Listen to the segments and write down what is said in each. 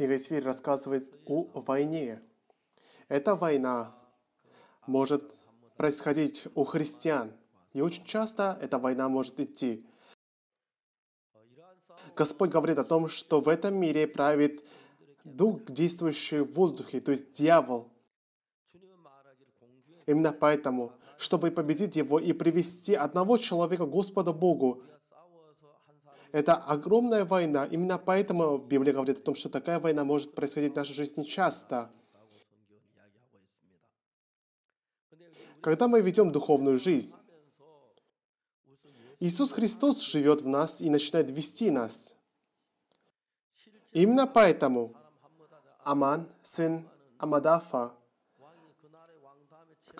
Книга Исфирь рассказывает о войне. Эта война может происходить у христиан. И очень часто эта война может идти. Господь говорит о том, что в этом мире правит дух, действующий в воздухе, то есть дьявол. Именно поэтому, чтобы победить его и привести одного человека Господа Богу, это огромная война. Именно поэтому Библия говорит о том, что такая война может происходить в нашей жизни часто. Когда мы ведем духовную жизнь, Иисус Христос живет в нас и начинает вести нас. Именно поэтому Аман, сын Амадафа,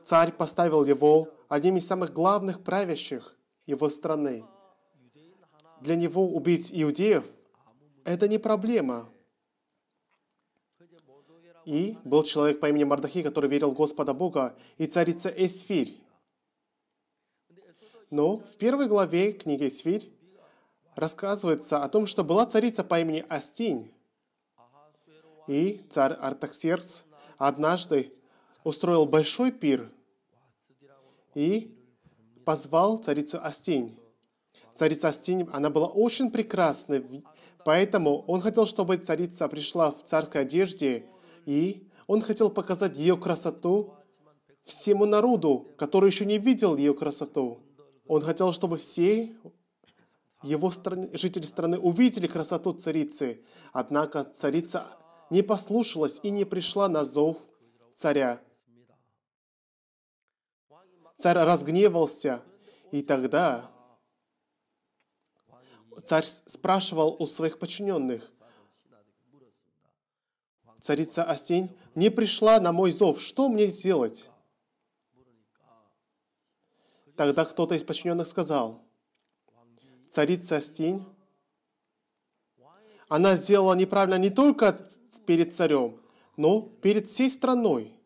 царь поставил его одним из самых главных правящих его страны для него убить иудеев – это не проблема. И был человек по имени Мардахи, который верил в Господа Бога, и царица Эсфирь. Но в первой главе книги Эсфирь рассказывается о том, что была царица по имени Астинь. И царь Артаксеркс однажды устроил большой пир и позвал царицу Астинь. Царица Стинь, она была очень прекрасной, поэтому он хотел, чтобы царица пришла в царской одежде, и он хотел показать ее красоту всему народу, который еще не видел ее красоту. Он хотел, чтобы все его стран... жители страны увидели красоту царицы. Однако царица не послушалась и не пришла на зов царя. Царь разгневался, и тогда царь спрашивал у своих подчиненных. Царица Астень не пришла на мой зов. Что мне сделать? Тогда кто-то из подчиненных сказал, царица Астень, она сделала неправильно не только перед царем, но перед всей страной.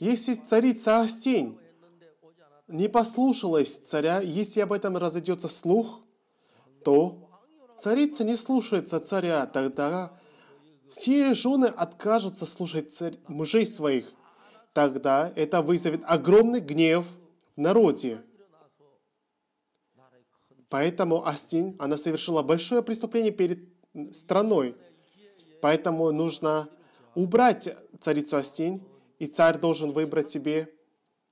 Если царица Астень не послушалась царя, если об этом разойдется слух, то царица не слушается царя, тогда все жены откажутся слушать царь, мужей своих. Тогда это вызовет огромный гнев в народе. Поэтому Астин, она совершила большое преступление перед страной. Поэтому нужно убрать царицу Астин, и царь должен выбрать себе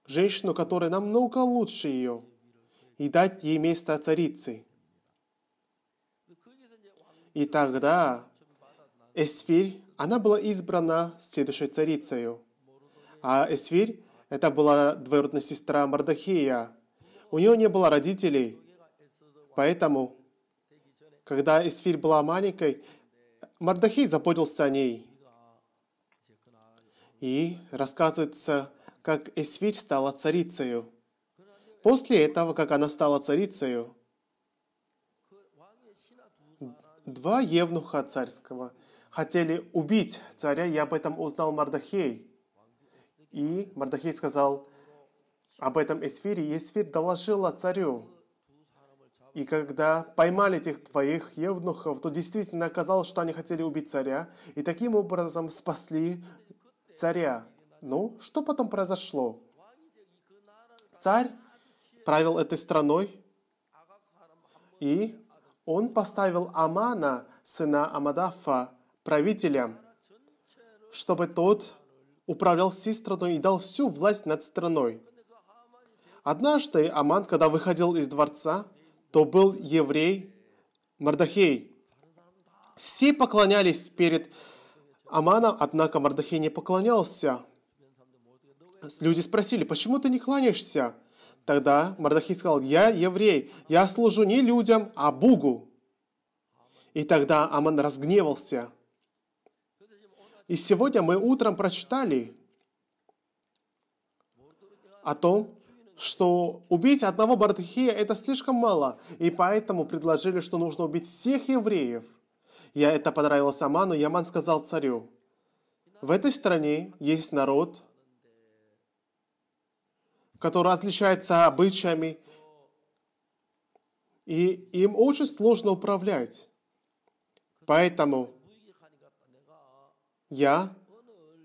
женщину, которая намного лучше ее, и дать ей место царицы. И тогда Эсфирь, она была избрана следующей царицею. А Эсфирь, это была двоюродная сестра Мардахея. У нее не было родителей, поэтому, когда Эсфирь была маленькой, Мардахей заботился о ней. И рассказывается, как Эсфирь стала царицею. После этого, как она стала царицею, два евнуха царского хотели убить царя, и об этом узнал Мардахей. И Мардахей сказал об этом Эсфире, и Эсфирь доложила царю. И когда поймали этих твоих евнухов, то действительно оказалось, что они хотели убить царя, и таким образом спасли царя. Ну, что потом произошло? Царь правил этой страной, и он поставил Амана, сына Амадафа, правителем, чтобы тот управлял всей страной и дал всю власть над страной. Однажды Аман, когда выходил из дворца, то был еврей Мардахей. Все поклонялись перед Аманом, однако Мардахей не поклонялся. Люди спросили, почему ты не кланяешься? Тогда Мардахи сказал, я еврей, я служу не людям, а Богу. И тогда Аман разгневался. И сегодня мы утром прочитали о том, что убить одного Бардахия это слишком мало, и поэтому предложили, что нужно убить всех евреев. Я это понравилось Аману, и Аман сказал царю, в этой стране есть народ, который отличается обычаями, и им очень сложно управлять. Поэтому я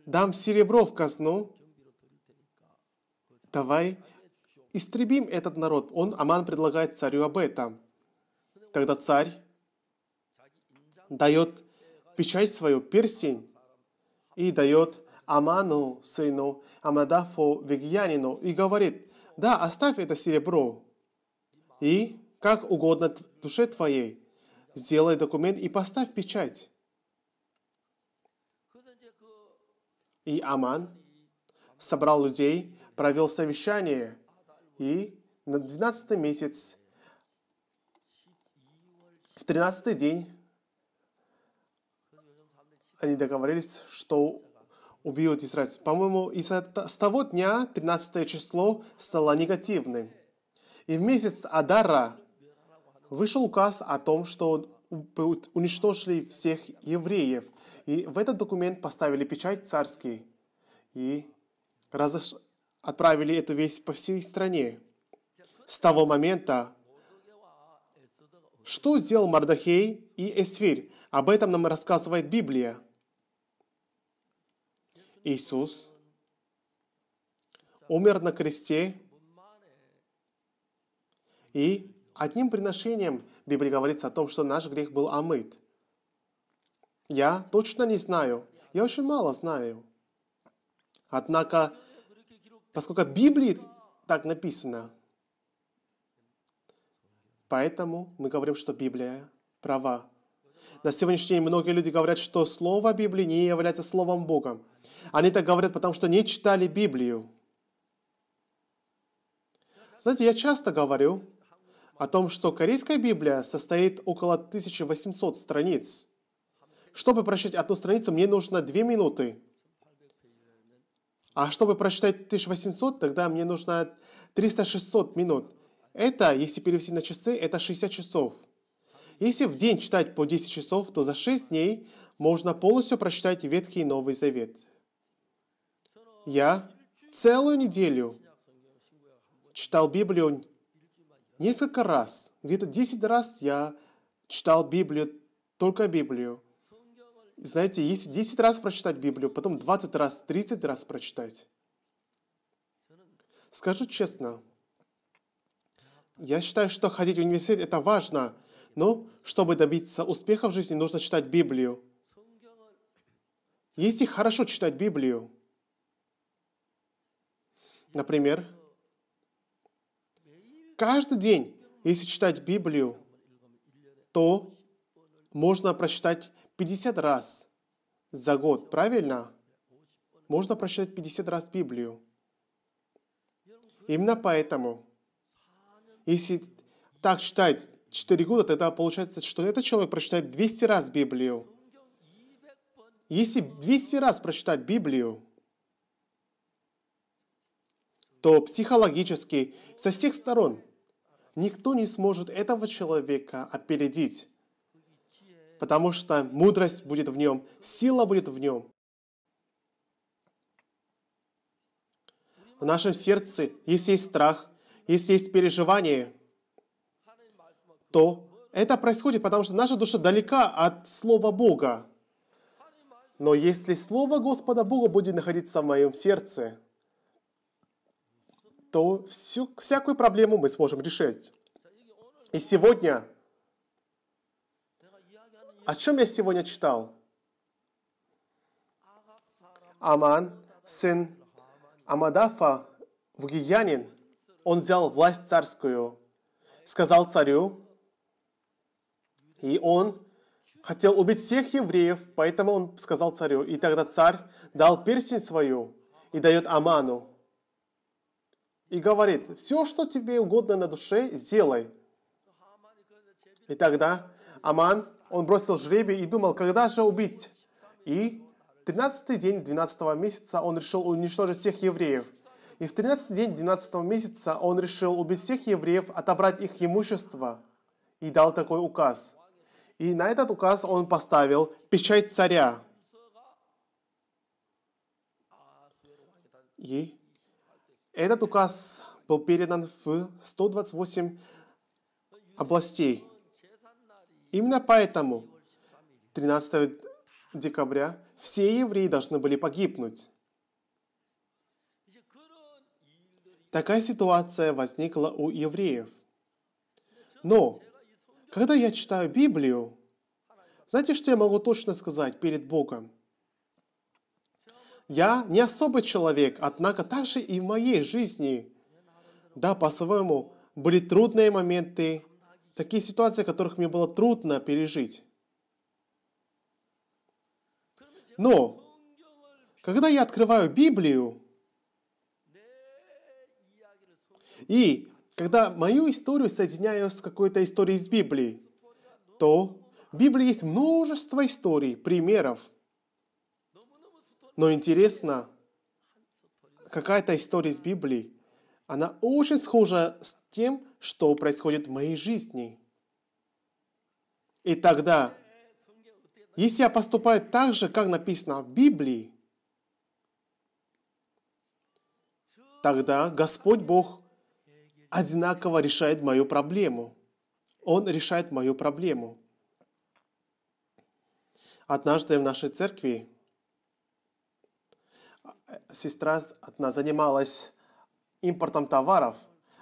дам серебро в казну, давай истребим этот народ. Он, Аман предлагает царю об этом. Тогда царь дает печать свою, перстень, и дает Аману, сыну Амадафу, Вегьянину, и говорит, «Да, оставь это серебро, и, как угодно душе твоей, сделай документ и поставь печать». И Аман собрал людей, провел совещание, и на 12 месяц, в 13 день, они договорились, что убьют израильтян. По-моему, и с того дня 13 число стало негативным. И в месяц Адара вышел указ о том, что уничтожили всех евреев. И в этот документ поставили печать царский и разош... отправили эту весть по всей стране. С того момента, что сделал Мардахей и Эсфирь, об этом нам рассказывает Библия – Иисус умер на кресте, и одним приношением Библия говорится о том, что наш грех был омыт. Я точно не знаю, я очень мало знаю. Однако, поскольку в Библии так написано, поэтому мы говорим, что Библия права. На сегодняшний день многие люди говорят, что слово Библии не является словом Бога. Они так говорят, потому что не читали Библию. Знаете, я часто говорю о том, что корейская Библия состоит около 1800 страниц. Чтобы прочитать одну страницу, мне нужно две минуты. А чтобы прочитать 1800, тогда мне нужно 300-600 минут. Это, если перевести на часы, это 60 часов – если в день читать по 10 часов, то за 6 дней можно полностью прочитать Ветхий и Новый Завет. Я целую неделю читал Библию несколько раз. Где-то 10 раз я читал Библию, только Библию. Знаете, если 10 раз прочитать Библию, потом 20 раз, 30 раз прочитать. Скажу честно, я считаю, что ходить в университет – это важно – но, ну, чтобы добиться успеха в жизни, нужно читать Библию. Если хорошо читать Библию, например, каждый день, если читать Библию, то можно прочитать 50 раз за год, правильно? Можно прочитать 50 раз Библию. Именно поэтому, если так читать 4 года, тогда получается, что этот человек прочитает 200 раз Библию. Если 200 раз прочитать Библию, то психологически со всех сторон никто не сможет этого человека опередить, потому что мудрость будет в нем, сила будет в нем. В нашем сердце, если есть страх, если есть переживание – то это происходит, потому что наша душа далека от Слова Бога. Но если Слово Господа Бога будет находиться в моем сердце, то всю, всякую проблему мы сможем решить. И сегодня, о чем я сегодня читал? Аман, сын Амадафа, в Гиянин, он взял власть царскую, сказал царю, и он хотел убить всех евреев, поэтому он сказал царю. И тогда царь дал перстень свою и дает Аману. И говорит, все, что тебе угодно на душе, сделай. И тогда Аман, он бросил жребий и думал, когда же убить? И 13 день 12 месяца он решил уничтожить всех евреев. И в 13 день 12 месяца он решил убить всех евреев, отобрать их имущество и дал такой указ – и на этот указ он поставил печать царя. И этот указ был передан в 128 областей. Именно поэтому 13 декабря все евреи должны были погибнуть. Такая ситуация возникла у евреев. Но когда я читаю Библию, знаете, что я могу точно сказать перед Богом? Я не особый человек, однако также и в моей жизни, да, по-своему, были трудные моменты, такие ситуации, которых мне было трудно пережить. Но, когда я открываю Библию и когда мою историю соединяю с какой-то историей из Библии, то в Библии есть множество историй, примеров. Но интересно, какая-то история из Библии, она очень схожа с тем, что происходит в моей жизни. И тогда, если я поступаю так же, как написано в Библии, тогда Господь Бог одинаково решает мою проблему. Он решает мою проблему. Однажды в нашей церкви э, сестра одна занималась импортом товаров.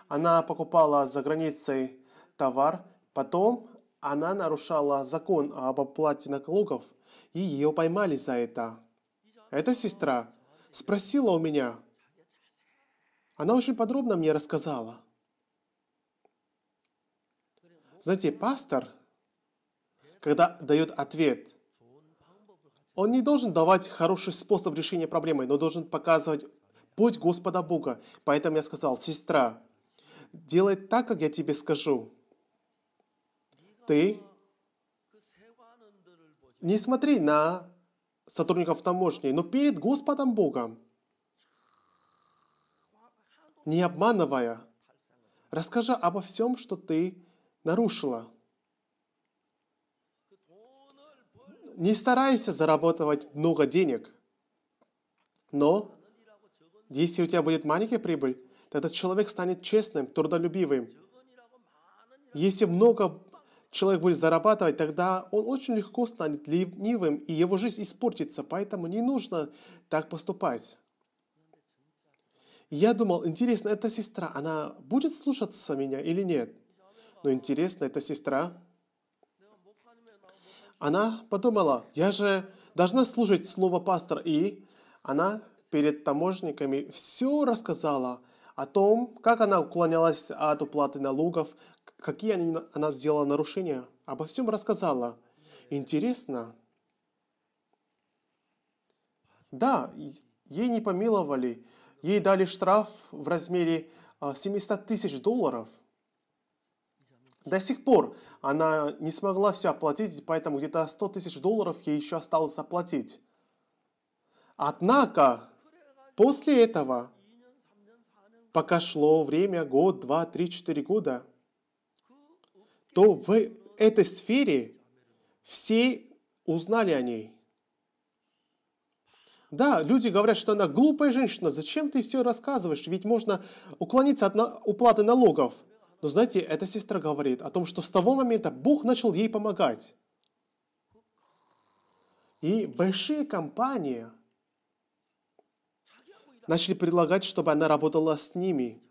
Она покупала за границей товар, потом она нарушала закон об оплате налогов, и ее поймали за это. Эта сестра спросила у меня, она очень подробно мне рассказала – знаете, пастор, когда дает ответ, он не должен давать хороший способ решения проблемы, но должен показывать путь Господа Бога. Поэтому я сказал, сестра, делай так, как я тебе скажу. Ты не смотри на сотрудников таможни, но перед Господом Богом, не обманывая, расскажи обо всем, что ты нарушила. Не старайся зарабатывать много денег, но если у тебя будет маленькая прибыль, тогда человек станет честным, трудолюбивым. Если много человек будет зарабатывать, тогда он очень легко станет ленивым, и его жизнь испортится, поэтому не нужно так поступать. я думал, интересно, эта сестра, она будет слушаться меня или нет? Но интересно, эта сестра, она подумала, я же должна служить слово пастор. И она перед таможниками все рассказала о том, как она уклонялась от уплаты налогов, какие они, она сделала нарушения. Обо всем рассказала. Интересно. Да, ей не помиловали. Ей дали штраф в размере 700 а, тысяч долларов – до сих пор она не смогла все оплатить, поэтому где-то 100 тысяч долларов ей еще осталось оплатить. Однако, после этого, пока шло время, год, два, три, четыре года, то в этой сфере все узнали о ней. Да, люди говорят, что она глупая женщина, зачем ты все рассказываешь, ведь можно уклониться от на... уплаты налогов – но знаете, эта сестра говорит о том, что с того момента Бог начал ей помогать. И большие компании начали предлагать, чтобы она работала с ними.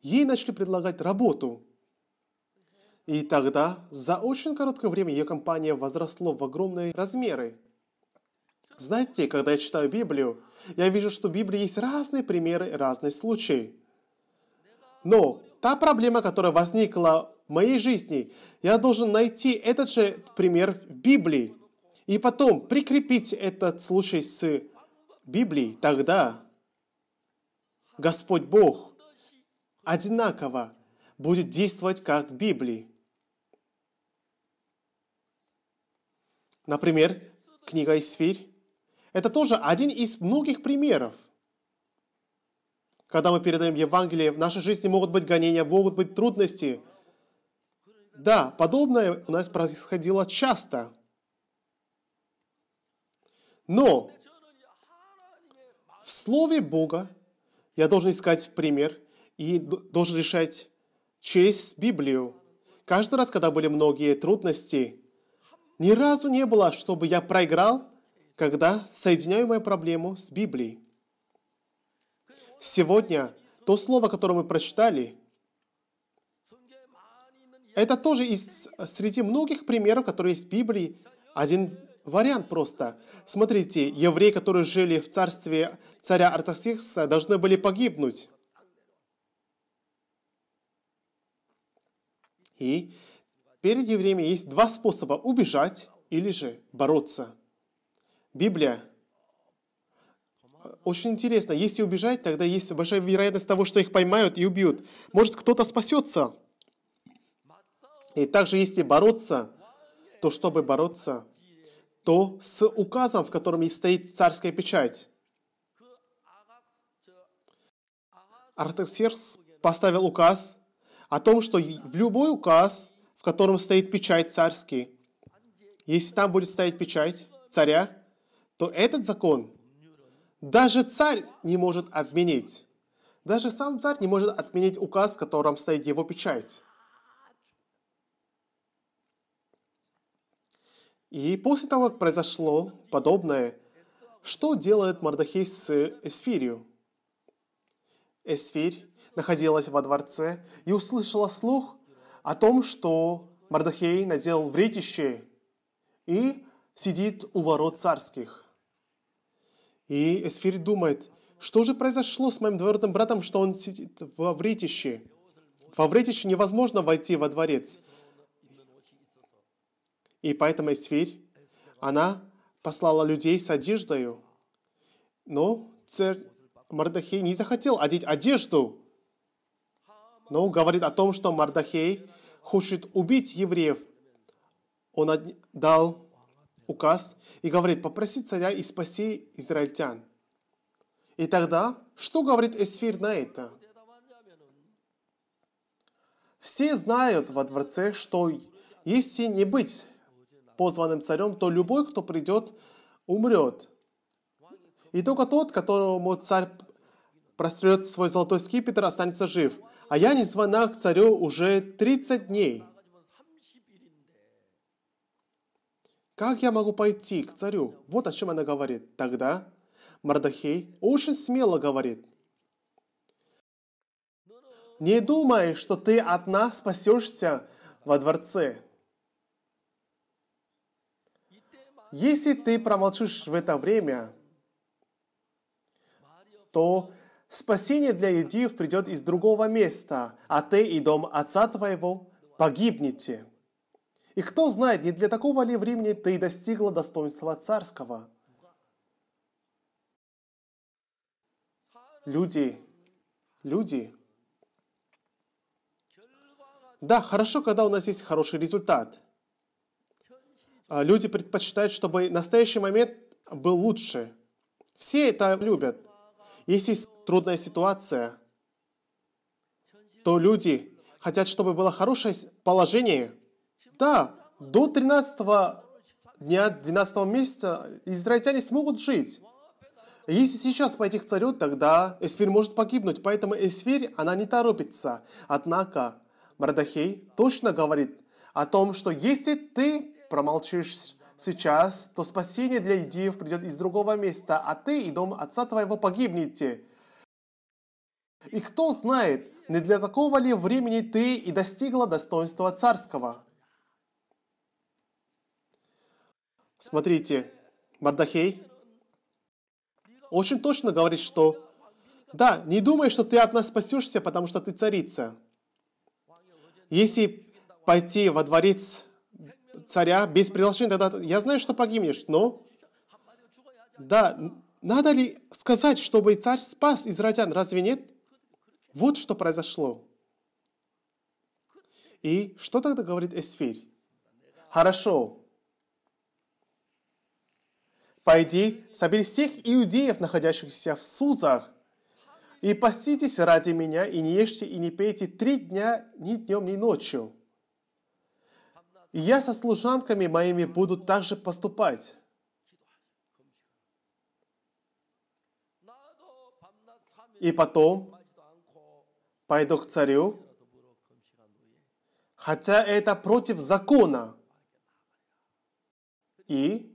Ей начали предлагать работу. И тогда за очень короткое время ее компания возросла в огромные размеры. Знаете, когда я читаю Библию, я вижу, что в Библии есть разные примеры, разные случаи. Но та проблема, которая возникла в моей жизни, я должен найти этот же пример в Библии. И потом прикрепить этот случай с Библией. Тогда Господь Бог одинаково будет действовать, как в Библии. Например, книга «Исфирь» — это тоже один из многих примеров – когда мы передаем Евангелие, в нашей жизни могут быть гонения, могут быть трудности. Да, подобное у нас происходило часто. Но в Слове Бога я должен искать пример и должен решать через Библию. Каждый раз, когда были многие трудности, ни разу не было, чтобы я проиграл, когда соединяю мою проблему с Библией. Сегодня то слово, которое мы прочитали, это тоже из среди многих примеров, которые есть в Библии, один вариант просто. Смотрите, евреи, которые жили в царстве царя Артасихса, должны были погибнуть. И перед евреями есть два способа – убежать или же бороться. Библия очень интересно, если убежать, тогда есть большая вероятность того, что их поймают и убьют. Может, кто-то спасется. И также, если бороться, то чтобы бороться, то с указом, в котором есть стоит царская печать. Артаксеркс поставил указ о том, что в любой указ, в котором стоит печать царский, если там будет стоять печать царя, то этот закон даже царь не может отменить. Даже сам царь не может отменить указ, которым стоит его печать. И после того, как произошло подобное, что делает Мардахей с Эсфирью? Эсфирь находилась во дворце и услышала слух о том, что Мардахей надел вретище и сидит у ворот царских. И Эсфирь думает, что же произошло с моим двоюродным братом, что он сидит во вретище? Во вретище невозможно войти во дворец. И поэтому Эсфирь, она послала людей с одеждою, но царь Мардахей не захотел одеть одежду. Но говорит о том, что Мардахей хочет убить евреев. Он дал указ и говорит, попроси царя и спаси израильтян. И тогда, что говорит Эсфир на это? Все знают во дворце, что если не быть позванным царем, то любой, кто придет, умрет. И только тот, которому царь прострет свой золотой скипетр, останется жив. А я не звона к царю уже 30 дней. Как я могу пойти к царю? Вот о чем она говорит. Тогда Мардахей очень смело говорит. Не думай, что ты одна спасешься во дворце. Если ты промолчишь в это время, то спасение для иудеев придет из другого места, а ты и дом отца твоего погибнете. И кто знает, не для такого ли времени ты и достигла достоинства царского? Люди, люди. Да, хорошо, когда у нас есть хороший результат. А, люди предпочитают, чтобы настоящий момент был лучше. Все это любят. Если есть трудная ситуация, то люди хотят, чтобы было хорошее положение – да, до 13 дня 12 месяца израильтяне смогут жить. Если сейчас пойти к царю, тогда Эсфирь может погибнуть, поэтому Эсфирь, она не торопится. Однако Мардахей точно говорит о том, что если ты промолчишь сейчас, то спасение для идеев придет из другого места, а ты и дом отца твоего погибнете. И кто знает, не для такого ли времени ты и достигла достоинства царского? Смотрите, Мардахей очень точно говорит, что «Да, не думай, что ты от нас спасешься, потому что ты царица». Если пойти во дворец царя без приглашения, тогда я знаю, что погибнешь, но... Да, надо ли сказать, чтобы царь спас израильтян, разве нет? Вот что произошло. И что тогда говорит Эсфирь? Хорошо, Пойди, собери всех иудеев, находящихся в Сузах, и поститесь ради меня, и не ешьте, и не пейте три дня ни днем, ни ночью. И я со служанками моими буду также поступать. И потом пойду к царю, хотя это против закона. И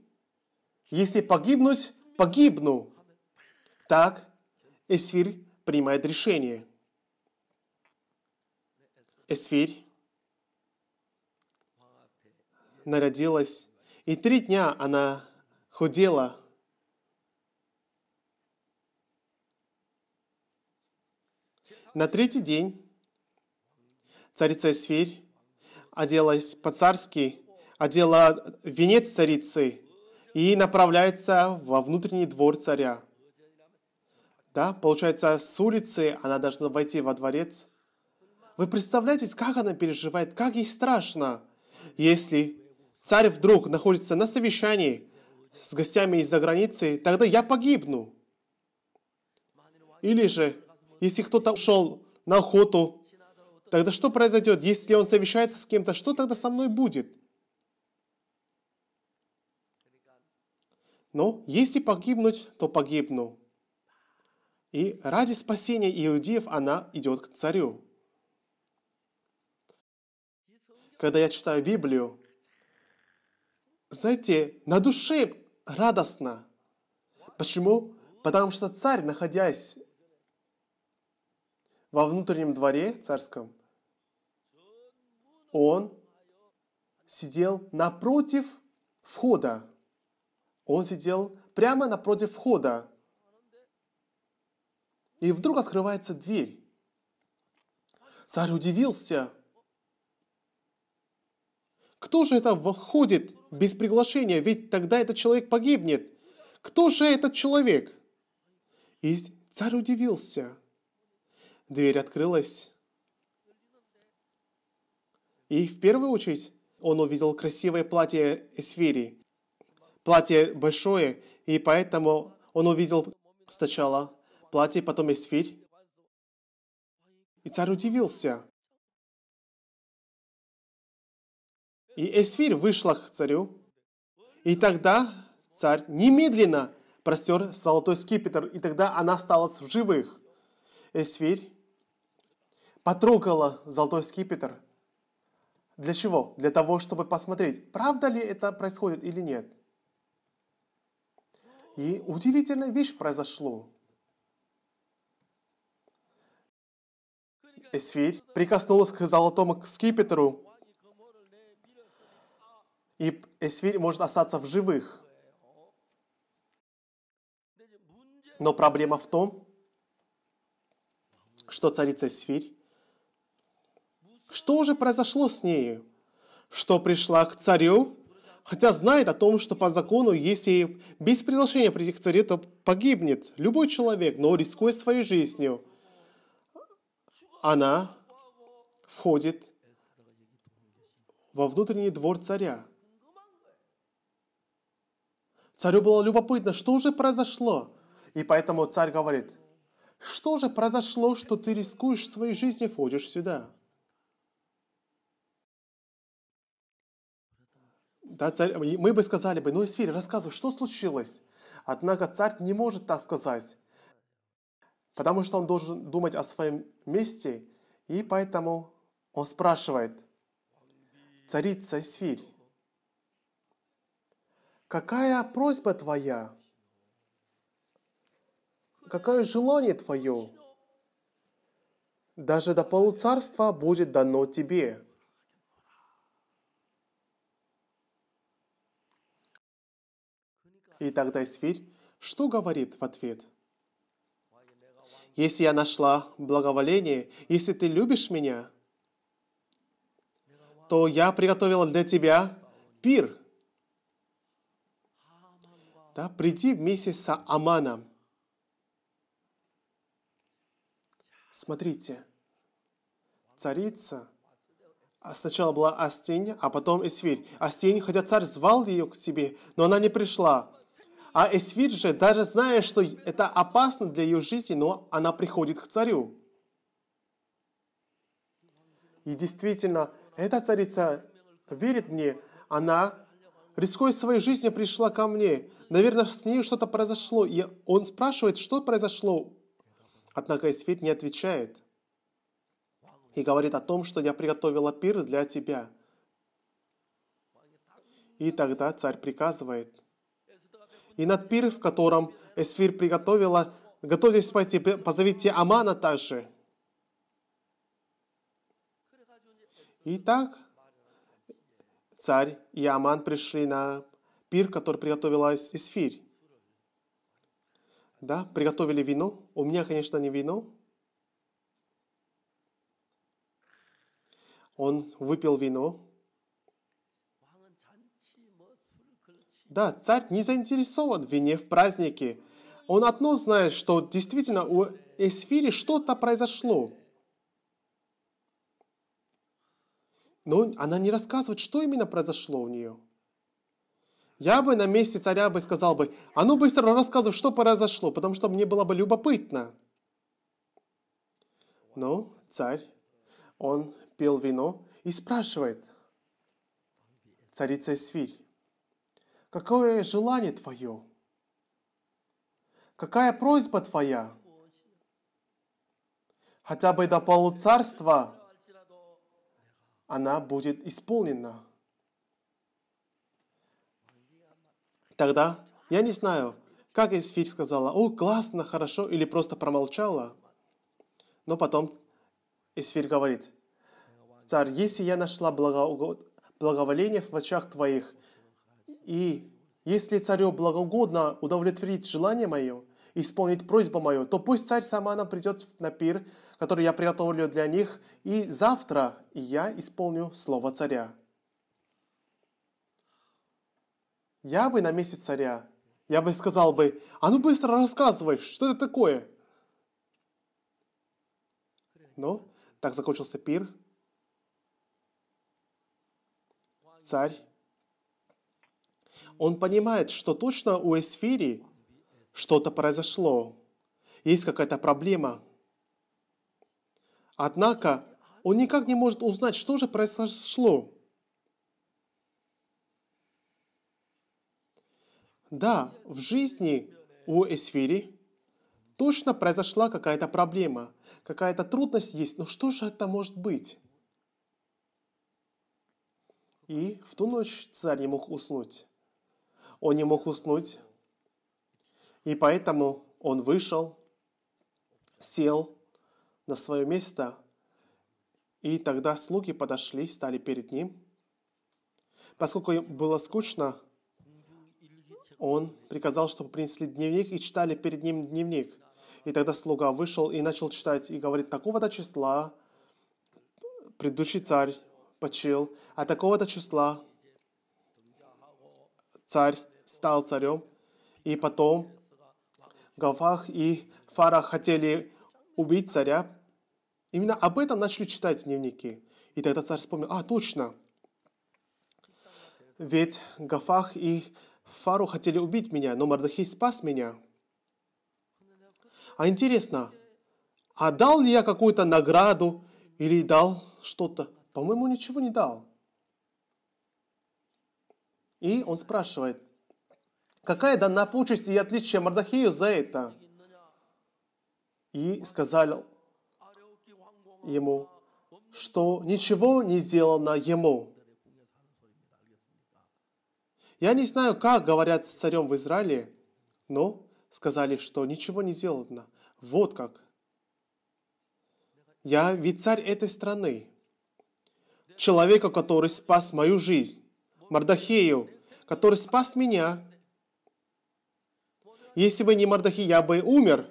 если погибнуть, погибну. Так Эсфирь принимает решение. Эсфирь народилась, и три дня она худела. На третий день царица Эсфирь оделась по-царски, одела венец царицы – и направляется во внутренний двор царя. Да, получается, с улицы она должна войти во дворец. Вы представляете, как она переживает, как ей страшно, если царь вдруг находится на совещании с гостями из-за границы, тогда я погибну. Или же, если кто-то ушел на охоту, тогда что произойдет? Если он совещается с кем-то, что тогда со мной будет? Но ну, если погибнуть, то погибну. И ради спасения иудеев она идет к царю. Когда я читаю Библию, знаете, на душе радостно. Почему? Потому что царь, находясь во внутреннем дворе царском, он сидел напротив входа. Он сидел прямо напротив входа. И вдруг открывается дверь. Царь удивился. Кто же это входит без приглашения? Ведь тогда этот человек погибнет. Кто же этот человек? И царь удивился. Дверь открылась. И в первую очередь он увидел красивое платье Эсфири. Платье большое, и поэтому он увидел сначала платье, потом эсфирь. И царь удивился. И эсфирь вышла к царю. И тогда царь немедленно простер золотой скипетр, и тогда она осталась в живых. Эсфирь потрогала золотой скипетр. Для чего? Для того, чтобы посмотреть, правда ли это происходит или нет. И удивительная вещь произошла. Эсфирь прикоснулась к золотому скипетру, и Эсфирь может остаться в живых. Но проблема в том, что царица Эсфирь, что же произошло с нею, что пришла к царю хотя знает о том, что по закону, если без приглашения прийти к царе, то погибнет любой человек, но рискуя своей жизнью, она входит во внутренний двор царя. Царю было любопытно, что же произошло. И поэтому царь говорит, что же произошло, что ты рискуешь своей жизнью входишь сюда? Да, царь, мы бы сказали бы, ну, Исфирь, рассказывай, что случилось? Однако царь не может так сказать, потому что он должен думать о своем месте, и поэтому он спрашивает, царица Исфирь, какая просьба твоя? Какое желание твое? Даже до полуцарства будет дано тебе. И тогда Сфирь что говорит в ответ? «Если я нашла благоволение, если ты любишь меня, то я приготовила для тебя пир. Да, приди вместе с Аманом. Смотрите, царица а сначала была Астень, а потом Эсфирь. Астень, хотя царь звал ее к себе, но она не пришла. А Эсвир же, даже зная, что это опасно для ее жизни, но она приходит к царю. И действительно, эта царица верит мне, она, рискуя своей жизнью, пришла ко мне. Наверное, с ней что-то произошло. И он спрашивает, что произошло. Однако Эсвит не отвечает. И говорит о том, что я приготовила пир для тебя. И тогда царь приказывает – и на пир, в котором Эсфир приготовила, готовились пойти, позовите Амана также. Итак, царь и Аман пришли на пир, который приготовила Эсфир. Да, приготовили вино. У меня, конечно, не вино. Он выпил вино, Да, царь не заинтересован в вине в празднике. Он одно знает, что действительно у Эсфири что-то произошло. Но она не рассказывает, что именно произошло у нее. Я бы на месте царя бы сказал бы, а ну быстро рассказывай, что произошло, потому что мне было бы любопытно. Но царь, он пил вино и спрашивает, царица Эсфирь, какое желание твое, какая просьба твоя, хотя бы до полуцарства она будет исполнена. Тогда я не знаю, как Эсфирь сказала, «О, классно, хорошо», или просто промолчала. Но потом Эсфирь говорит, «Царь, если я нашла благоволение в очах твоих, и если царю благогодно удовлетворить желание мое, исполнить просьбу мою, то пусть царь Самана придет на пир, который я приготовлю для них, и завтра я исполню слово царя. Я бы на месте царя, я бы сказал бы, а ну быстро рассказывай, что это такое? Ну, так закончился пир. Царь он понимает, что точно у Эсфири что-то произошло. Есть какая-то проблема. Однако он никак не может узнать, что же произошло. Да, в жизни у Эсфири точно произошла какая-то проблема, какая-то трудность есть, но что же это может быть? И в ту ночь царь не мог уснуть. Он не мог уснуть. И поэтому он вышел, сел на свое место, и тогда слуги подошли, стали перед ним. Поскольку было скучно, он приказал, чтобы принесли дневник и читали перед ним дневник. И тогда слуга вышел и начал читать, и говорит, такого-то числа предыдущий царь почил, а такого-то числа царь, стал царем. И потом Гавах и Фара хотели убить царя. Именно об этом начали читать в дневнике. И тогда царь вспомнил, а, точно, ведь Гафах и Фару хотели убить меня, но Мардахей спас меня. А интересно, а дал ли я какую-то награду или дал что-то? По-моему, ничего не дал. И он спрашивает, какая дана почесть и отличие Мардахею за это? И сказал ему, что ничего не сделано ему. Я не знаю, как говорят с царем в Израиле, но сказали, что ничего не сделано. Вот как. Я ведь царь этой страны. Человека, который спас мою жизнь. Мардахею, который спас меня. Если бы не Мардахи, я бы умер.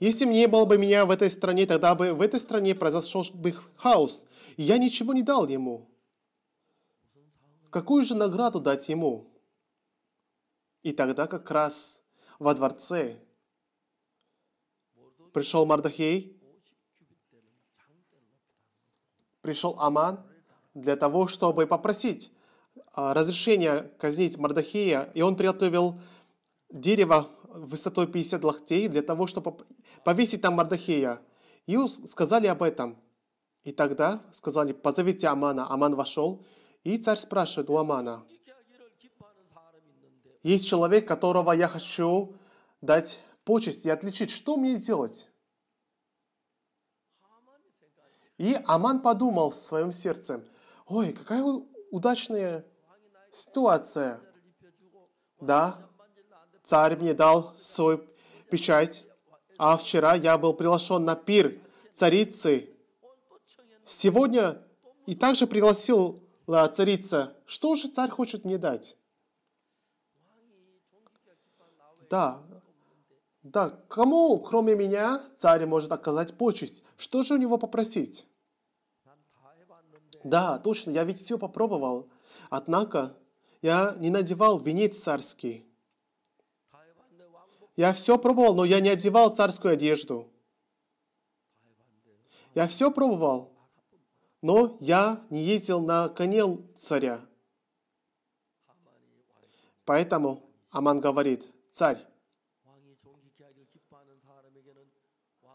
Если бы не было бы меня в этой стране, тогда бы в этой стране произошел бы хаос. И я ничего не дал ему. Какую же награду дать ему? И тогда как раз во дворце пришел Мардахей, пришел Аман для того, чтобы попросить, а, разрешение казнить Мардахея, и он приготовил дерево высотой 50 локтей для того, чтобы повесить там Мардахея. И сказали об этом. И тогда сказали, позовите Амана. Аман вошел, и царь спрашивает у Амана, есть человек, которого я хочу дать почесть и отличить. Что мне сделать? И Аман подумал в своем сердце, ой, какая удачная ситуация. Да, царь мне дал свою печать, а вчера я был приглашен на пир царицы. Сегодня и также пригласила царица. Что же царь хочет мне дать? Да, да, кому, кроме меня, царь может оказать почесть? Что же у него попросить? Да, точно, я ведь все попробовал. Однако, я не надевал венец царский. Я все пробовал, но я не одевал царскую одежду. Я все пробовал, но я не ездил на коне царя. Поэтому Аман говорит, царь,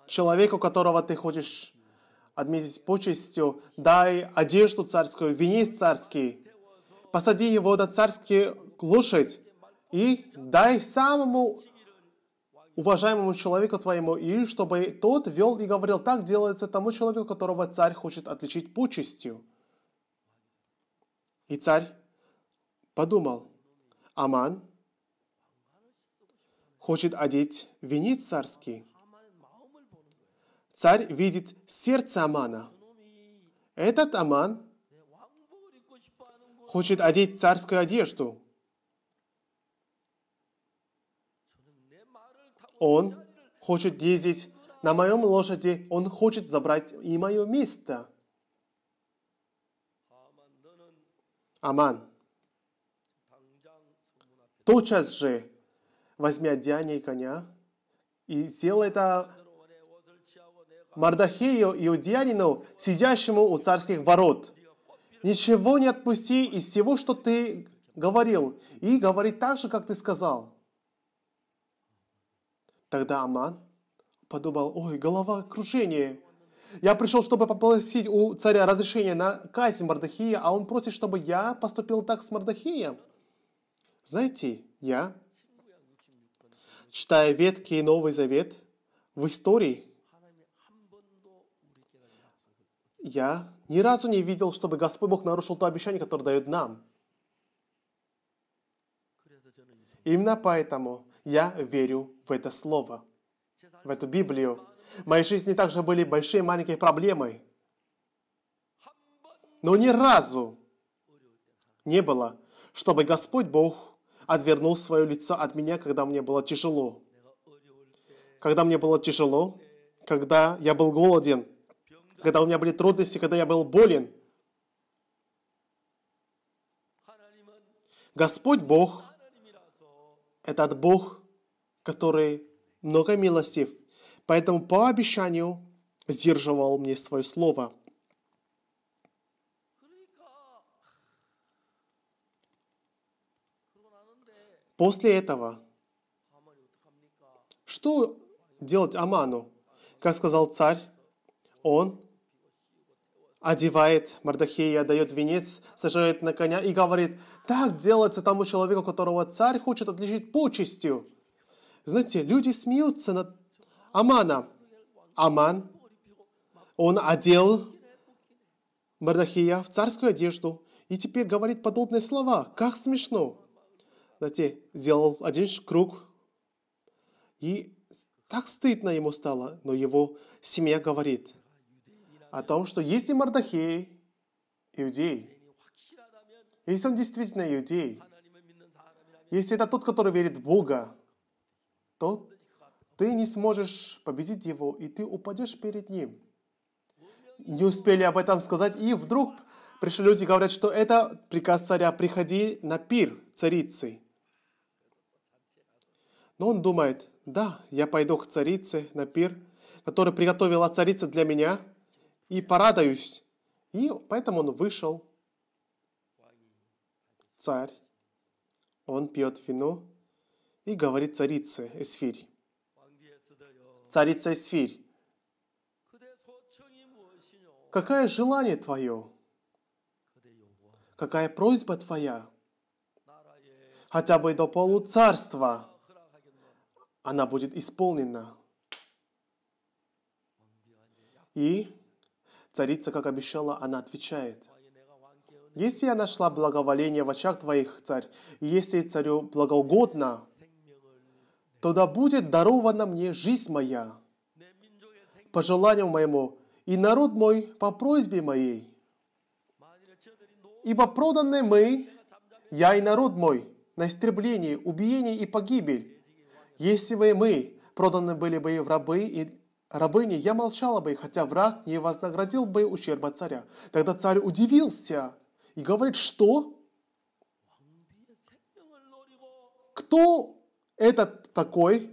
человеку, которого ты хочешь отметить почестью, дай одежду царскую, венец царский, посади его на царский лошадь и дай самому уважаемому человеку твоему, и чтобы тот вел и говорил, так делается тому человеку, которого царь хочет отличить почестью. И царь подумал, Аман хочет одеть венец царский. Царь видит сердце Амана. Этот Аман хочет одеть царскую одежду. Он хочет ездить на моем лошади, он хочет забрать и мое место. Аман. Тотчас же возьми одеяние коня и сделай это Мардахею и Удианину, сидящему у царских ворот. Ничего не отпусти из всего, что ты говорил, и говори так же, как ты сказал. Тогда Аман подумал, ой, голова кружение. Я пришел, чтобы попросить у царя разрешения на казнь Мардахия, а он просит, чтобы я поступил так с Мардахием. Знаете, я, читая Ветки и Новый Завет, в истории я ни разу не видел, чтобы Господь Бог нарушил то обещание, которое дает нам. Именно поэтому я верю в это слово, в эту Библию. В моей жизни также были большие и маленькие проблемы. Но ни разу не было, чтобы Господь Бог отвернул свое лицо от меня, когда мне было тяжело. Когда мне было тяжело, когда я был голоден – когда у меня были трудности, когда я был болен. Господь Бог – этот Бог, который много милостив, поэтому по обещанию сдерживал мне свое слово. После этого, что делать Аману? Как сказал царь, он одевает Мордахея, дает венец, сажает на коня и говорит, так делается тому человеку, которого царь хочет отличить почестью. Знаете, люди смеются над Аманом. Аман, он одел Мордахея в царскую одежду и теперь говорит подобные слова. Как смешно! Знаете, сделал один круг, и так стыдно ему стало, но его семья говорит, о том, что если Мардахей, иудей, если он действительно иудей, если это тот, который верит в Бога, то ты не сможешь победить его, и ты упадешь перед ним. Не успели об этом сказать, и вдруг пришли люди и говорят, что это приказ царя, приходи на пир царицы. Но он думает, да, я пойду к царице на пир, который приготовила царица для меня – и порадуюсь. И поэтому он вышел, царь, он пьет вино и говорит царице Эсфирь. Царица Эсфирь, какое желание твое? Какая просьба твоя? Хотя бы до полуцарства она будет исполнена. И Царица, как обещала, она отвечает. Если я нашла благоволение в очах твоих, царь, если царю благоугодно, то да будет дарована мне жизнь моя, по желанию моему, и народ мой по просьбе моей. Ибо проданы мы, я и народ мой, на истребление, убиение и погибель. Если бы мы проданы были бы в рабы и Рабыня, я молчала бы, хотя враг не вознаградил бы ущерба царя. Тогда царь удивился и говорит, что? Кто этот такой?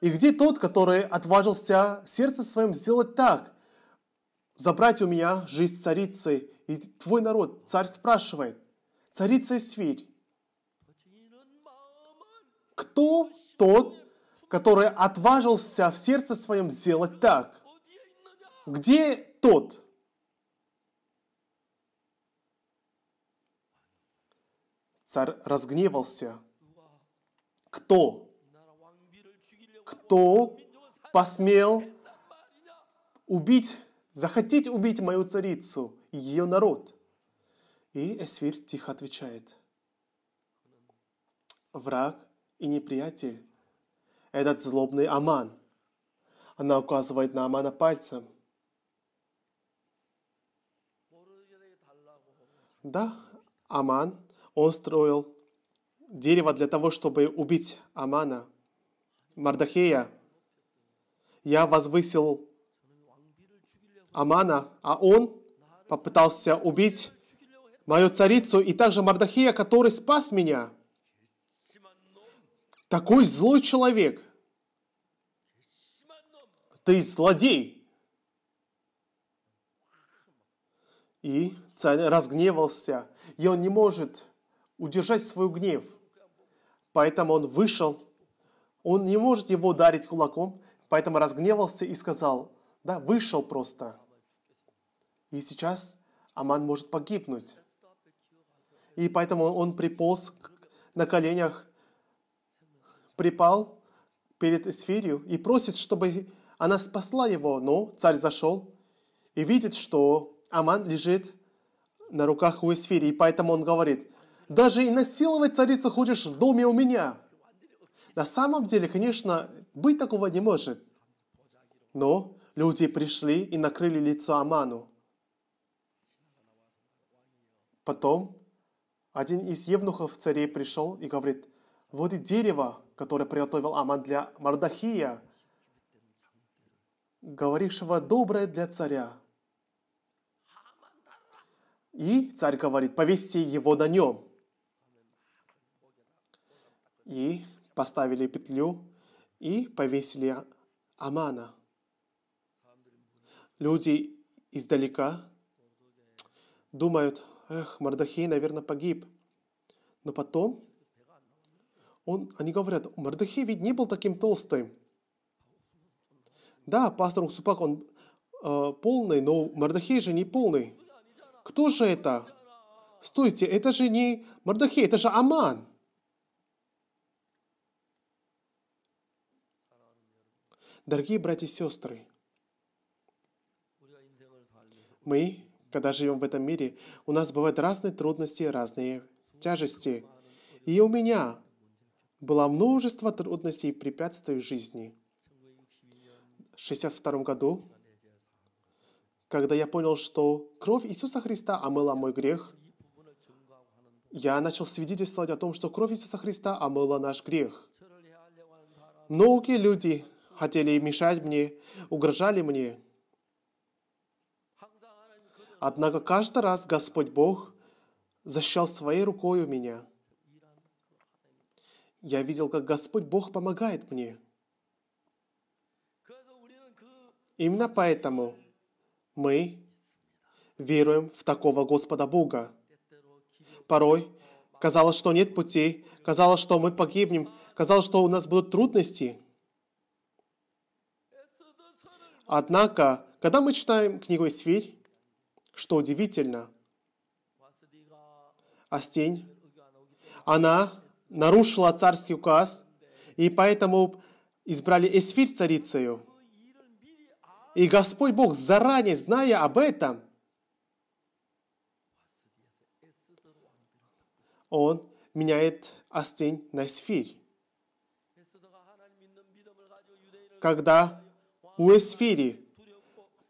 И где тот, который отважился сердце своим сделать так? Забрать у меня жизнь царицы и твой народ. Царь спрашивает, царица и свирь. Кто тот, который отважился в сердце своем сделать так? Где тот? Царь разгневался. Кто? Кто посмел убить, захотеть убить мою царицу и ее народ? И Эсвир тихо отвечает. Враг и неприятель этот злобный Аман. Она указывает на Амана пальцем. Да, Аман, он строил дерево для того, чтобы убить Амана, Мардахея. Я возвысил Амана, а он попытался убить мою царицу и также Мардахея, который спас меня – такой злой человек. Ты злодей. И царь разгневался, и он не может удержать свой гнев. Поэтому он вышел, он не может его ударить кулаком, поэтому разгневался и сказал, да, вышел просто. И сейчас Аман может погибнуть. И поэтому он приполз на коленях припал перед Эсфирью и просит, чтобы она спасла его. Но царь зашел и видит, что Аман лежит на руках у Эсфири. И поэтому он говорит, даже и насиловать царицу хочешь в доме у меня. На самом деле, конечно, быть такого не может. Но люди пришли и накрыли лицо Аману. Потом один из евнухов царей пришел и говорит, вот и дерево, который приготовил Аман для Мардахия, говорившего доброе для царя. И царь говорит, повести его на нем. И поставили петлю и повесили Амана. Люди издалека думают, эх, Мардахей, наверное, погиб. Но потом он, они говорят, Мордыхей ведь не был таким толстым. Да, пастор Усупак, он э, полный, но Мордыхей же не полный. Кто же это? Стойте, это же не Мордыхей, это же Аман. Дорогие братья и сестры, мы, когда живем в этом мире, у нас бывают разные трудности, разные тяжести. И у меня было множество трудностей и препятствий в жизни. В 1962 году, когда я понял, что кровь Иисуса Христа омыла мой грех, я начал свидетельствовать о том, что кровь Иисуса Христа омыла наш грех. Многие люди хотели мешать мне, угрожали мне. Однако каждый раз Господь Бог защищал своей рукой у меня – я видел, как Господь Бог помогает мне. Именно поэтому мы веруем в такого Господа Бога. Порой казалось, что нет путей, казалось, что мы погибнем, казалось, что у нас будут трудности. Однако, когда мы читаем книгу Свирь, что удивительно, Астень, она нарушила царский указ, и поэтому избрали Эсфир царицею. И Господь Бог, заранее зная об этом, Он меняет Астень на Эсфирь. Когда у Эсфири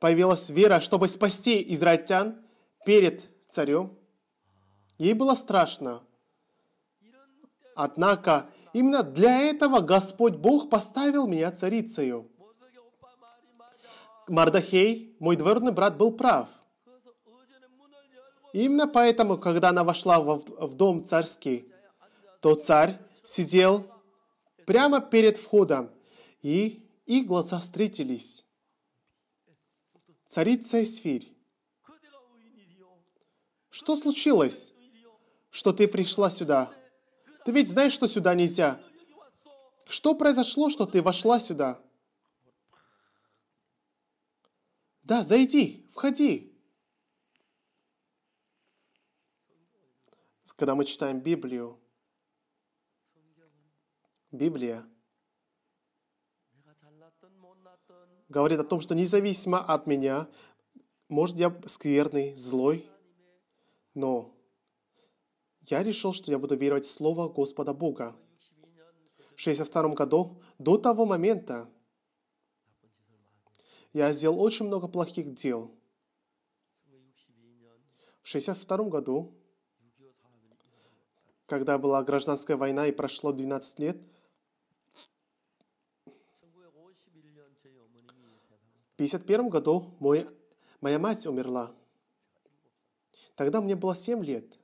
появилась вера, чтобы спасти израильтян перед царем, ей было страшно, Однако именно для этого Господь Бог поставил меня царицею. Мардахей, мой двоюродный брат, был прав. именно поэтому, когда она вошла в дом царский, то царь сидел прямо перед входом, и их глаза встретились. Царица Эсфирь, что случилось, что ты пришла сюда? Ты ведь знаешь, что сюда нельзя. Что произошло, что ты вошла сюда? Да, зайди, входи. Когда мы читаем Библию, Библия говорит о том, что независимо от меня, может, я скверный, злой, но я решил, что я буду веровать в Слово Господа Бога. В 1962 году, до того момента, я сделал очень много плохих дел. В 1962 году, когда была гражданская война и прошло 12 лет, в 1951 году мой, моя мать умерла. Тогда мне было 7 лет –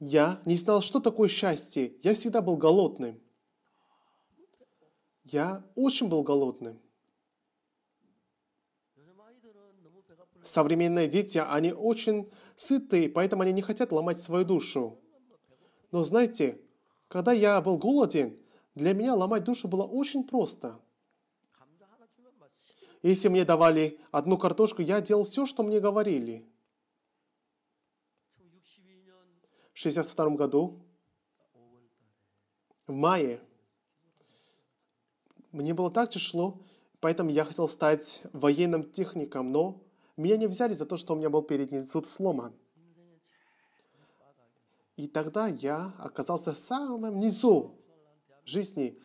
Я не знал, что такое счастье. Я всегда был голодным. Я очень был голодным. Современные дети, они очень сытые, поэтому они не хотят ломать свою душу. Но знаете, когда я был голоден, для меня ломать душу было очень просто. Если мне давали одну картошку, я делал все, что мне говорили. 1962 году, в мае, мне было так тяжело, поэтому я хотел стать военным техником, но меня не взяли за то, что у меня был передний зуб сломан. И тогда я оказался в самом низу жизни.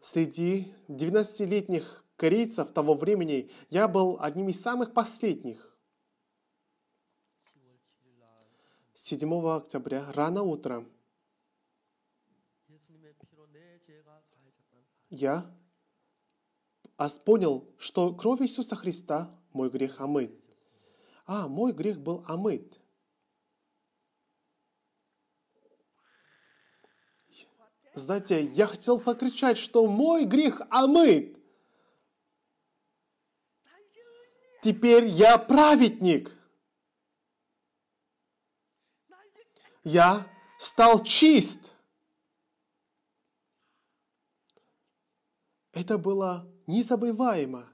Среди 19-летних корейцев того времени я был одним из самых последних. 7 октября рано утром я понял, что кровь Иисуса Христа мой грех омыт. А, мой грех был омыт. Знаете, я хотел закричать, что мой грех омыт. Теперь я праведник. я стал чист. Это было незабываемо.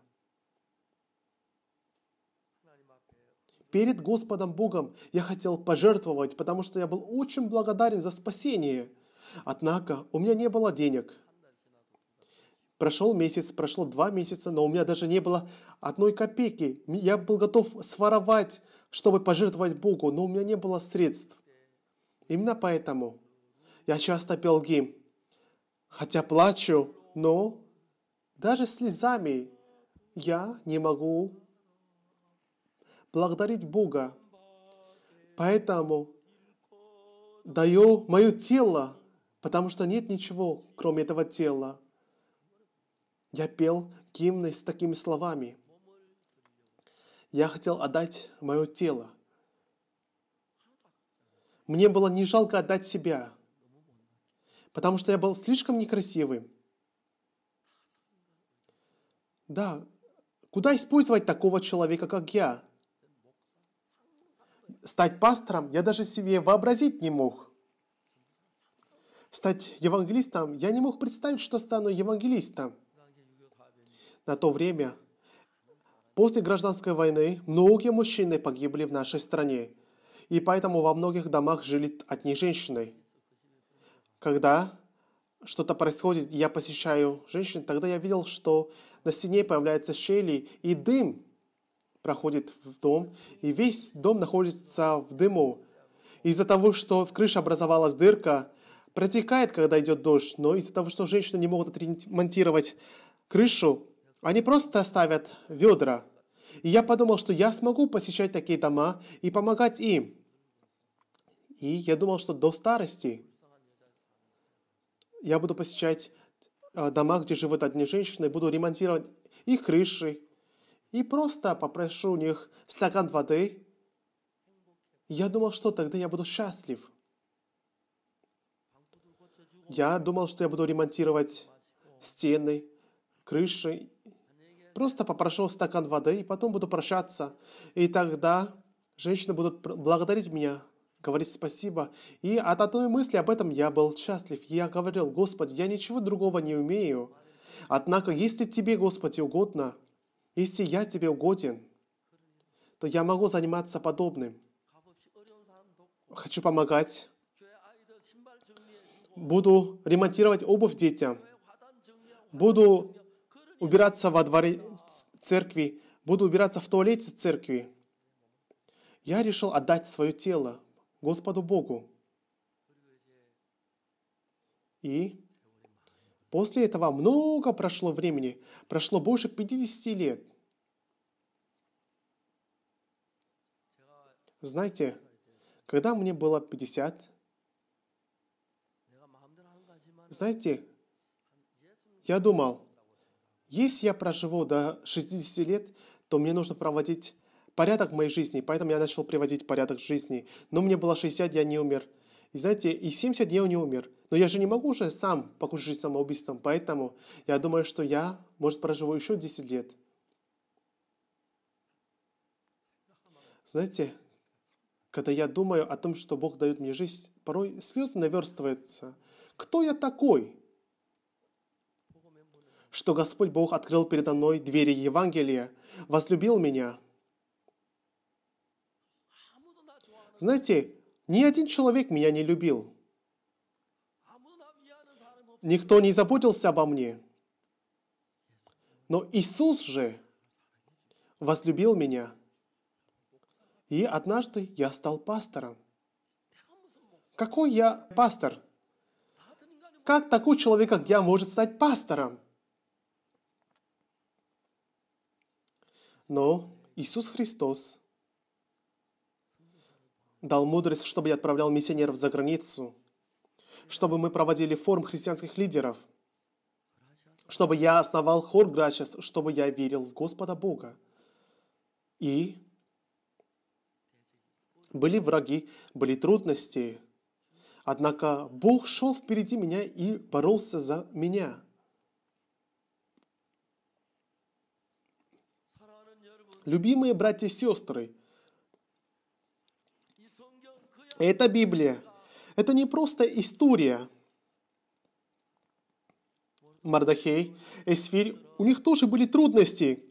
Перед Господом Богом я хотел пожертвовать, потому что я был очень благодарен за спасение. Однако у меня не было денег. Прошел месяц, прошло два месяца, но у меня даже не было одной копейки. Я был готов своровать, чтобы пожертвовать Богу, но у меня не было средств. Именно поэтому я часто пел гимн. Хотя плачу, но даже слезами я не могу благодарить Бога. Поэтому даю мое тело, потому что нет ничего, кроме этого тела. Я пел гимны с такими словами. Я хотел отдать мое тело, мне было не жалко отдать себя, потому что я был слишком некрасивым. Да, куда использовать такого человека, как я? Стать пастором я даже себе вообразить не мог. Стать евангелистом я не мог представить, что стану евангелистом. На то время, после гражданской войны, многие мужчины погибли в нашей стране – и поэтому во многих домах жили одни женщины. Когда что-то происходит, я посещаю женщин, тогда я видел, что на стене появляется щели, и дым проходит в дом, и весь дом находится в дыму. Из-за того, что в крыше образовалась дырка, протекает, когда идет дождь, но из-за того, что женщины не могут отремонтировать крышу, они просто ставят ведра – и я подумал, что я смогу посещать такие дома и помогать им. И я думал, что до старости я буду посещать э, дома, где живут одни женщины, буду ремонтировать их крыши и просто попрошу у них стакан воды. Я думал, что тогда я буду счастлив. Я думал, что я буду ремонтировать стены, крыши просто попрошу стакан воды, и потом буду прощаться. И тогда женщины будут благодарить меня, говорить спасибо. И от одной мысли об этом я был счастлив. Я говорил, Господи, я ничего другого не умею. Однако, если Тебе, Господи, угодно, если я Тебе угоден, то я могу заниматься подобным. Хочу помогать. Буду ремонтировать обувь детям. Буду убираться во дворе церкви, буду убираться в туалете церкви. Я решил отдать свое тело Господу Богу. И после этого много прошло времени, прошло больше 50 лет. Знаете, когда мне было 50, знаете, я думал, если я проживу до 60 лет, то мне нужно проводить порядок в моей жизни, поэтому я начал приводить порядок в жизни. Но мне было 60, я не умер. И знаете, и 70 я не умер. Но я же не могу уже сам покушать самоубийством, поэтому я думаю, что я, может, проживу еще 10 лет. Знаете, когда я думаю о том, что Бог дает мне жизнь, порой слезы наверстываются. Кто я такой? что Господь Бог открыл передо мной двери Евангелия, возлюбил меня. Знаете, ни один человек меня не любил. Никто не заботился обо мне. Но Иисус же возлюбил меня. И однажды я стал пастором. Какой я пастор? Как такой человек, как я, может стать пастором? Но Иисус Христос дал мудрость, чтобы я отправлял миссионеров за границу, чтобы мы проводили форум христианских лидеров, чтобы я основал хор Грачес, чтобы я верил в Господа Бога. И были враги, были трудности. Однако Бог шел впереди меня и боролся за меня. любимые братья и сестры. Это Библия. Это не просто история. Мардахей, Эсфирь, у них тоже были трудности.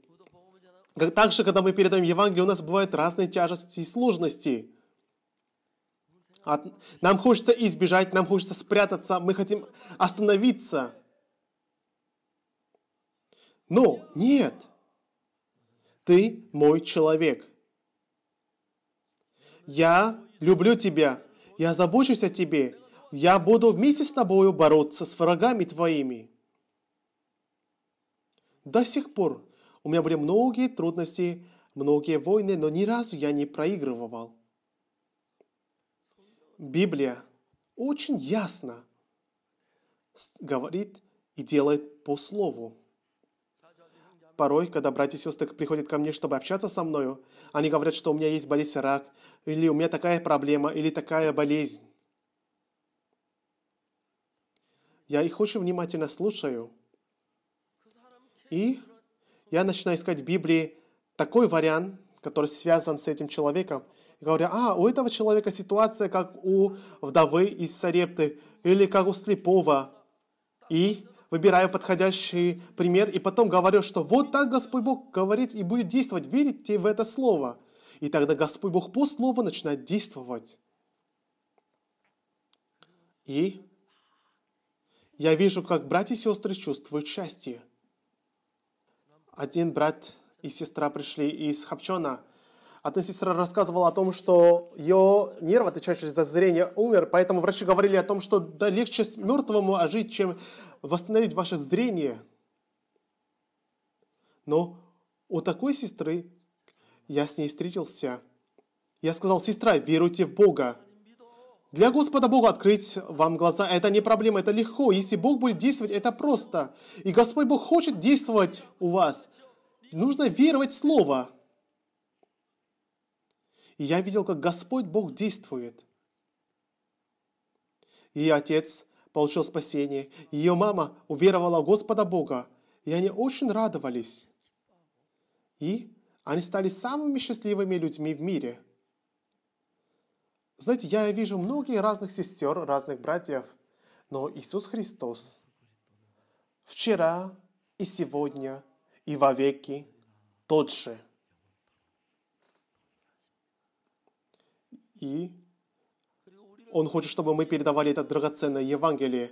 Также, когда мы передаем Евангелие, у нас бывают разные тяжести и сложности. Нам хочется избежать, нам хочется спрятаться, мы хотим остановиться. Но нет, ты мой человек. Я люблю тебя. Я забочусь о тебе. Я буду вместе с тобою бороться с врагами твоими. До сих пор у меня были многие трудности, многие войны, но ни разу я не проигрывал. Библия очень ясно говорит и делает по слову порой, когда братья и сестры приходят ко мне, чтобы общаться со мною, они говорят, что у меня есть болезнь рак, или у меня такая проблема, или такая болезнь. Я их очень внимательно слушаю. И я начинаю искать в Библии такой вариант, который связан с этим человеком. И говорю, а, у этого человека ситуация, как у вдовы из Сарепты, или как у слепого. И выбираю подходящий пример и потом говорю, что вот так Господь Бог говорит и будет действовать, верите в это слово. И тогда Господь Бог по слову начинает действовать. И я вижу, как братья и сестры чувствуют счастье. Один брат и сестра пришли из Хапчона – Одна сестра рассказывала о том, что ее нерв, отвечающий за зрение, умер, поэтому врачи говорили о том, что да легче с мертвому ожить, а чем восстановить ваше зрение. Но у такой сестры я с ней встретился. Я сказал, сестра, веруйте в Бога. Для Господа Бога открыть вам глаза – это не проблема, это легко. Если Бог будет действовать, это просто. И Господь Бог хочет действовать у вас. Нужно веровать в Слово. И я видел, как Господь Бог действует. Ее отец получил спасение, ее мама уверовала в Господа Бога, и они очень радовались. И они стали самыми счастливыми людьми в мире. Знаете, я вижу многих разных сестер, разных братьев, но Иисус Христос вчера и сегодня и вовеки тот же – И Он хочет, чтобы мы передавали это драгоценное Евангелие.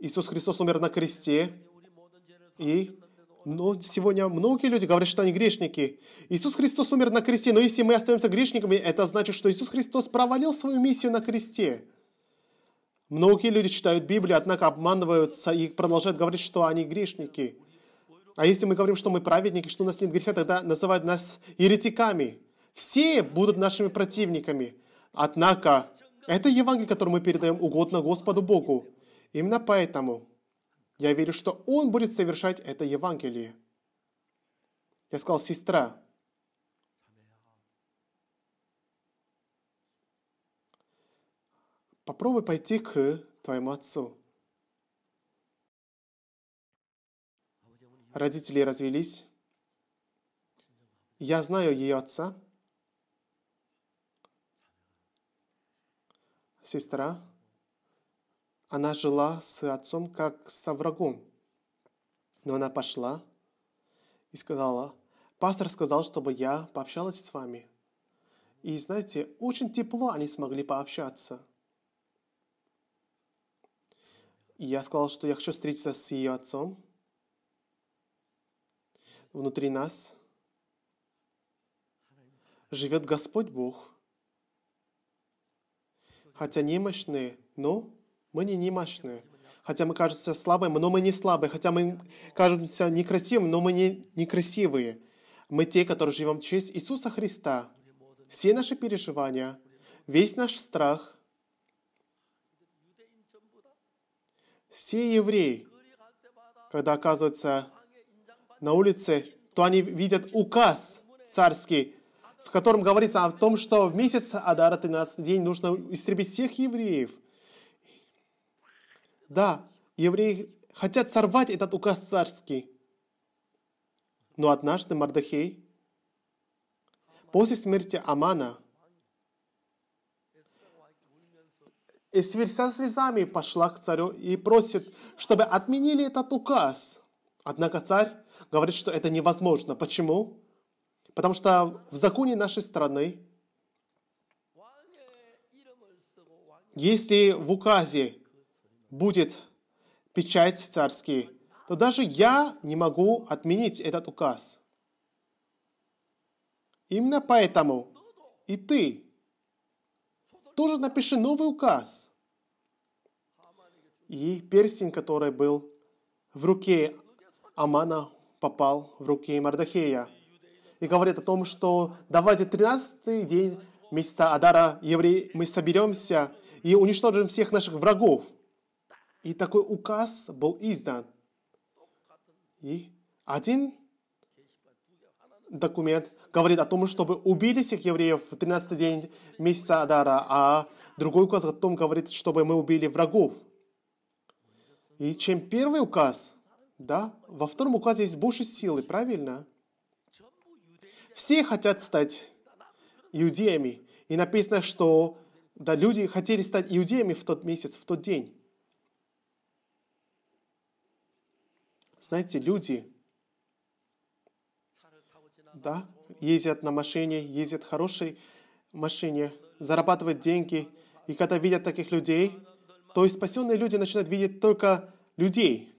Иисус Христос умер на кресте. И но сегодня многие люди говорят, что они грешники. Иисус Христос умер на кресте, но если мы остаемся грешниками, это значит, что Иисус Христос провалил свою миссию на кресте. Многие люди читают Библию, однако обманываются и продолжают говорить, что они грешники. А если мы говорим, что мы праведники, что у нас нет греха, тогда называют нас еретиками все будут нашими противниками. Однако, это Евангелие, которое мы передаем угодно Господу Богу. Именно поэтому я верю, что Он будет совершать это Евангелие. Я сказал, сестра, попробуй пойти к твоему отцу. Родители развелись. Я знаю ее отца – сестра, она жила с отцом как со врагом. Но она пошла и сказала, пастор сказал, чтобы я пообщалась с вами. И знаете, очень тепло они смогли пообщаться. И я сказал, что я хочу встретиться с ее отцом. Внутри нас живет Господь Бог – хотя немощные, но мы не немощные. Хотя мы кажемся слабыми, но мы не слабые. Хотя мы кажемся некрасивыми, но мы не некрасивые. Мы те, которые живем в честь Иисуса Христа. Все наши переживания, весь наш страх, все евреи, когда оказываются на улице, то они видят указ царский, в котором говорится о том, что в месяц Адара 13 день нужно истребить всех евреев. Да, евреи хотят сорвать этот указ царский. Но однажды Мардахей, после смерти Амана, и сверся слезами пошла к царю и просит, чтобы отменили этот указ. Однако царь говорит, что это невозможно. Почему? Потому что в законе нашей страны, если в указе будет печать царский, то даже я не могу отменить этот указ. Именно поэтому и ты тоже напиши новый указ. И перстень, который был в руке Амана, попал в руки Мардахея и говорит о том, что давайте 13-й день месяца Адара евреи мы соберемся и уничтожим всех наших врагов. И такой указ был издан. И один документ говорит о том, чтобы убили всех евреев в 13 день месяца Адара, а другой указ о том говорит, чтобы мы убили врагов. И чем первый указ, да, во втором указе есть больше силы, правильно? Все хотят стать иудеями. И написано, что да, люди хотели стать иудеями в тот месяц, в тот день. Знаете, люди да, ездят на машине, ездят в хорошей машине, зарабатывают деньги. И когда видят таких людей, то и спасенные люди начинают видеть только людей.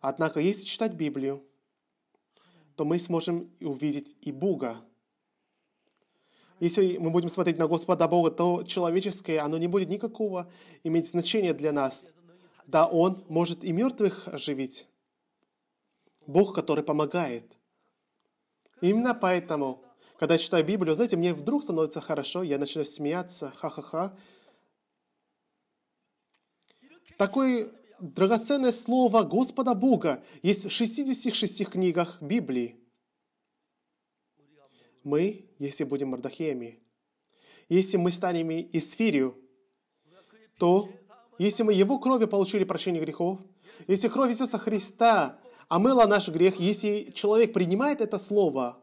Однако, если читать Библию, то мы сможем увидеть и Бога. Если мы будем смотреть на Господа Бога, то человеческое, оно не будет никакого иметь значения для нас. Да, Он может и мертвых оживить. Бог, который помогает. именно поэтому, когда я читаю Библию, знаете, мне вдруг становится хорошо, я начинаю смеяться, ха-ха-ха. Такой драгоценное слово Господа Бога есть в 66 книгах Библии. Мы, если будем Мардахеями, если мы станем Исфирию, то если мы Его кровью получили прощение грехов, если кровь Иисуса Христа омыла наш грех, если человек принимает это слово,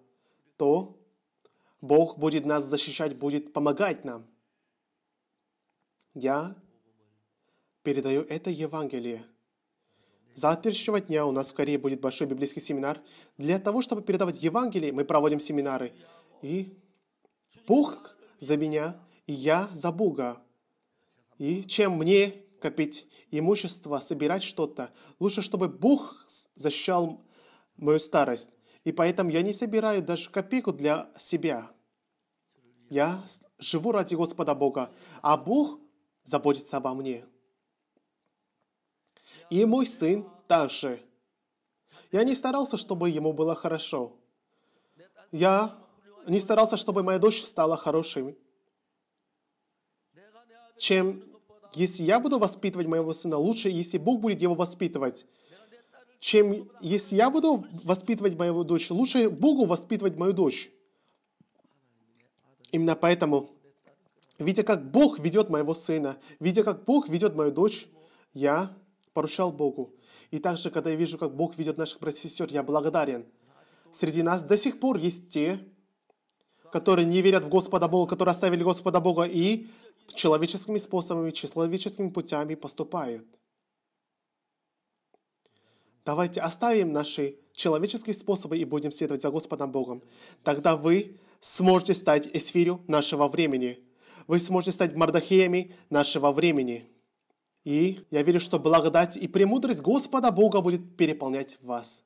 то Бог будет нас защищать, будет помогать нам. Я передаю это Евангелие. завтрашнего дня у нас в Корее будет большой библейский семинар. Для того, чтобы передавать Евангелие, мы проводим семинары. И Бог за меня, и я за Бога. И чем мне копить имущество, собирать что-то, лучше, чтобы Бог защищал мою старость. И поэтому я не собираю даже копейку для себя. Я живу ради Господа Бога, а Бог заботится обо мне. И мой сын также. Я не старался, чтобы ему было хорошо. Я не старался, чтобы моя дочь стала хорошей. Чем если я буду воспитывать моего сына, лучше, если Бог будет его воспитывать. Чем если я буду воспитывать мою дочь, лучше Богу воспитывать мою дочь. Именно поэтому, видя, как Бог ведет моего сына, видя, как Бог ведет мою дочь, я поручал Богу. И также, когда я вижу, как Бог ведет наших братьев и сестер, я благодарен. Среди нас до сих пор есть те, которые не верят в Господа Бога, которые оставили Господа Бога и человеческими способами, человеческими путями поступают. Давайте оставим наши человеческие способы и будем следовать за Господом Богом. Тогда вы сможете стать эсфирю нашего времени. Вы сможете стать мардахеями нашего времени. И я верю, что благодать и премудрость Господа Бога будет переполнять вас